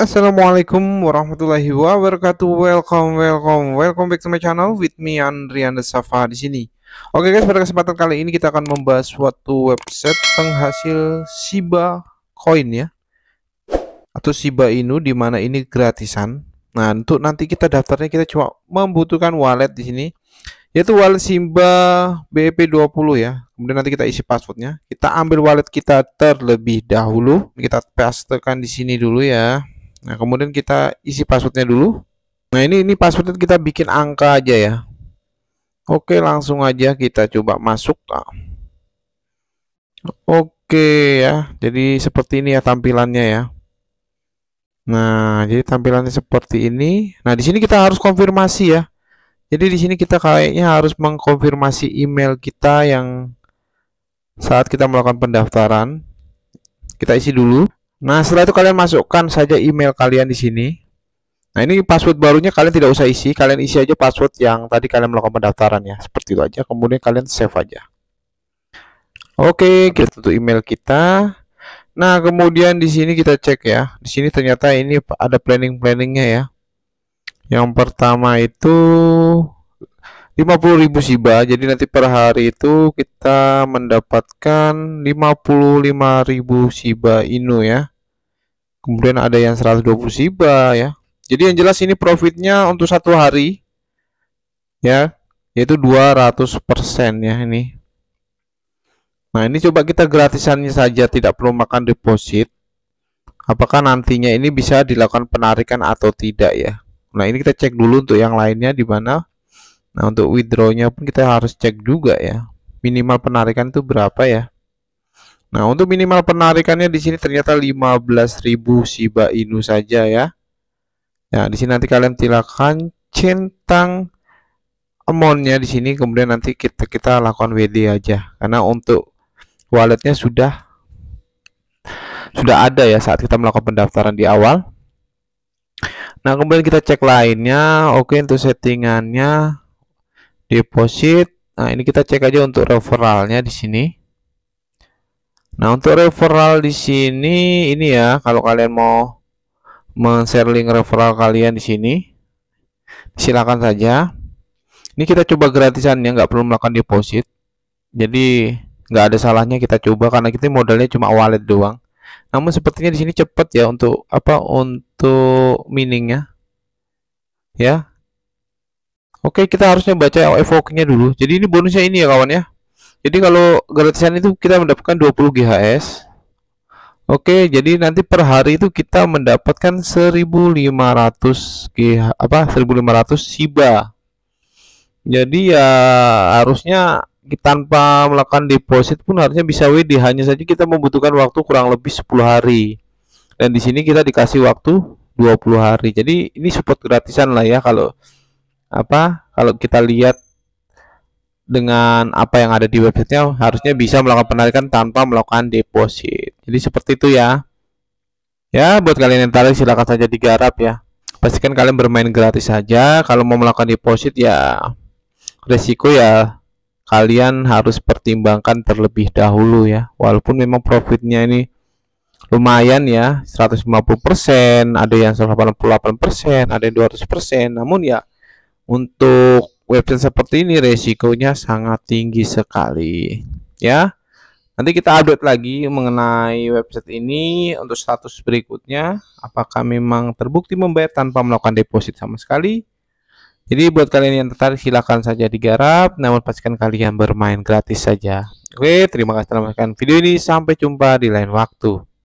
Assalamualaikum warahmatullahi wabarakatuh. Welcome, welcome, welcome back to my channel with me Andrianda Safa di sini. Oke guys, pada kesempatan kali ini kita akan membahas suatu website penghasil Shiba Coin ya. Atau Shiba Inu di mana ini gratisan. Nah, untuk nanti kita daftarnya kita cuma membutuhkan wallet di sini yaitu wallet Shiba bp 20 ya. Kemudian nanti kita isi passwordnya. Kita ambil wallet kita terlebih dahulu. Kita pastekan di sini dulu ya. Nah, kemudian kita isi passwordnya dulu. Nah, ini ini passwordnya kita bikin angka aja ya. Oke, langsung aja kita coba masuk. Oke ya, jadi seperti ini ya tampilannya ya. Nah, jadi tampilannya seperti ini. Nah, di sini kita harus konfirmasi ya. Jadi di sini kita kayaknya harus mengkonfirmasi email kita yang saat kita melakukan pendaftaran. Kita isi dulu. Nah, setelah itu kalian masukkan saja email kalian di sini. Nah, ini password barunya kalian tidak usah isi, kalian isi aja password yang tadi kalian melakukan pendaftaran ya. Seperti itu aja, kemudian kalian save aja. Oke, kita gitu tutup email kita. Nah, kemudian di sini kita cek ya. Di sini ternyata ini ada planning-planningnya ya. Yang pertama itu 50.000 Shiba. Jadi nanti per hari itu kita mendapatkan 55.000 Shiba Inu ya. Kemudian ada yang 120 Shiba ya. Jadi yang jelas ini profitnya untuk satu hari ya, yaitu 200% ya ini. Nah, ini coba kita gratisannya saja tidak perlu makan deposit. Apakah nantinya ini bisa dilakukan penarikan atau tidak ya. Nah, ini kita cek dulu untuk yang lainnya di mana Nah, untuk withdrawnya pun kita harus cek juga ya. Minimal penarikan itu berapa ya? Nah, untuk minimal penarikannya di sini ternyata 15.000 Shiba Inu saja ya. Nah, di sini nanti kalian silakan centang amountnya di sini kemudian nanti kita kita lakukan WD aja karena untuk walletnya sudah sudah ada ya saat kita melakukan pendaftaran di awal. Nah, kemudian kita cek lainnya. Oke, untuk settingannya deposit. Nah, ini kita cek aja untuk referralnya di sini. Nah, untuk referral di sini ini ya, kalau kalian mau men-share link referral kalian di sini, silakan saja. Ini kita coba gratisan ya, nggak perlu melakukan deposit. Jadi nggak ada salahnya kita coba karena kita modalnya cuma wallet doang. Namun sepertinya di sini cepat ya untuk apa untuk miningnya. Ya, Oke, kita harusnya baca evoke-nya dulu. Jadi ini bonusnya ini ya kawan ya. Jadi kalau gratisan itu kita mendapatkan 20 GHS. Oke, jadi nanti per hari itu kita mendapatkan 1500 GH apa 1500 SIBA. Jadi ya harusnya tanpa melakukan deposit pun harusnya bisa WD hanya saja kita membutuhkan waktu kurang lebih 10 hari. Dan di sini kita dikasih waktu 20 hari. Jadi ini support gratisan lah ya kalau apa kalau kita lihat dengan apa yang ada di websitenya harusnya bisa melakukan penarikan tanpa melakukan deposit jadi seperti itu ya ya buat kalian yang tarik silahkan saja digarap ya pastikan kalian bermain gratis saja kalau mau melakukan deposit ya resiko ya kalian harus pertimbangkan terlebih dahulu ya walaupun memang profitnya ini lumayan ya 150% ada yang 188% ada yang 200% namun ya untuk website seperti ini resikonya sangat tinggi sekali ya nanti kita update lagi mengenai website ini untuk status berikutnya apakah memang terbukti membayar tanpa melakukan deposit sama sekali jadi buat kalian yang tertarik silahkan saja digarap namun pastikan kalian bermain gratis saja oke terima kasih telah menonton video ini sampai jumpa di lain waktu